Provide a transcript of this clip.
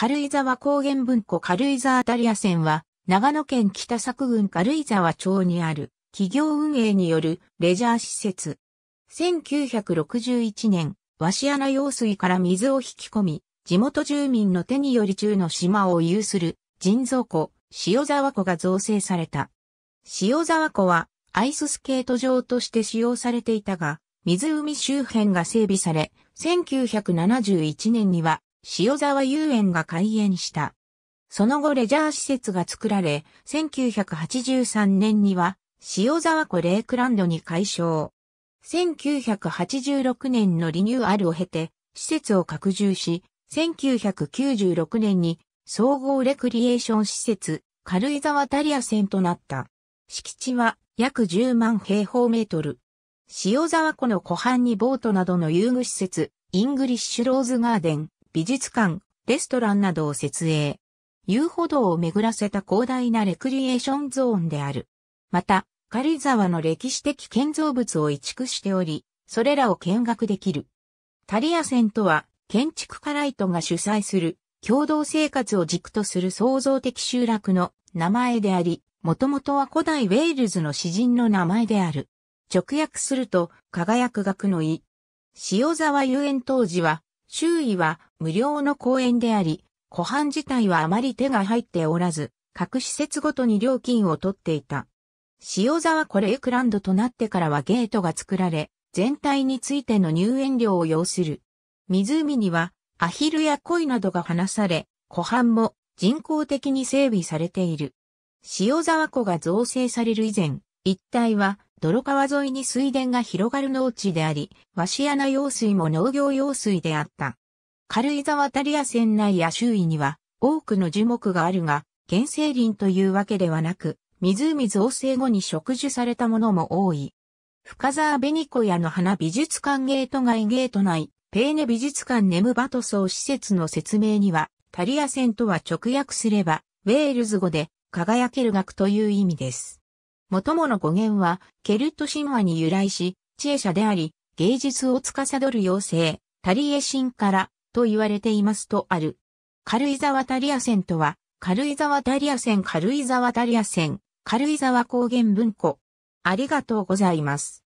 軽井沢高原文庫軽井沢ダリア線は、長野県北作郡軽井沢町にある企業運営によるレジャー施設。1961年、紙穴用水から水を引き込み、地元住民の手により中の島を有する人造湖、塩沢湖が造成された。塩沢湖はアイススケート場として使用されていたが、湖周辺が整備され、1971年には塩沢遊園が開園した。その後レジャー施設が作られ、1983年には塩沢湖レイクランドに改称。1986年のリニューアルを経て、施設を拡充し、1996年に総合レクリエーション施設、軽井沢タリア線となった。敷地は約10万平方メートル。塩沢湖の湖畔にボートなどの遊具施設、イングリッシュローズガーデン、美術館、レストランなどを設営。遊歩道を巡らせた広大なレクリエーションゾーンである。また、軽井沢の歴史的建造物を移築しており、それらを見学できる。タリアセンとは、建築家ライトが主催する、共同生活を軸とする創造的集落の名前であり、もともとは古代ウェールズの詩人の名前である。直訳すると、輝く学の意。塩沢遊園当時は、周囲は無料の公園であり、湖畔自体はあまり手が入っておらず、各施設ごとに料金を取っていた。塩沢コレークランドとなってからはゲートが作られ、全体についての入園料を要する。湖にはアヒルや鯉などが放され、湖畔も人工的に整備されている。塩沢湖が造成される以前、一帯は泥川沿いに水田が広がる農地であり、鷲穴用水も農業用水であった。軽井沢タリア船内や周囲には多くの樹木があるが、原生林というわけではなく、湖造成後に植樹されたものも多い。深沢紅小屋の花美術館ゲート外ゲート内、ペーネ美術館ネムバトソー施設の説明には、タリア船とは直訳すれば、ウェールズ語で輝ける額という意味です。元もの語源は、ケルト神話に由来し、知恵者であり、芸術を司る妖精、タリエ神から、と言われていますとある。軽井沢タリア線とは、軽井沢タリア線軽井沢タリア線、軽井沢高原文庫。ありがとうございます。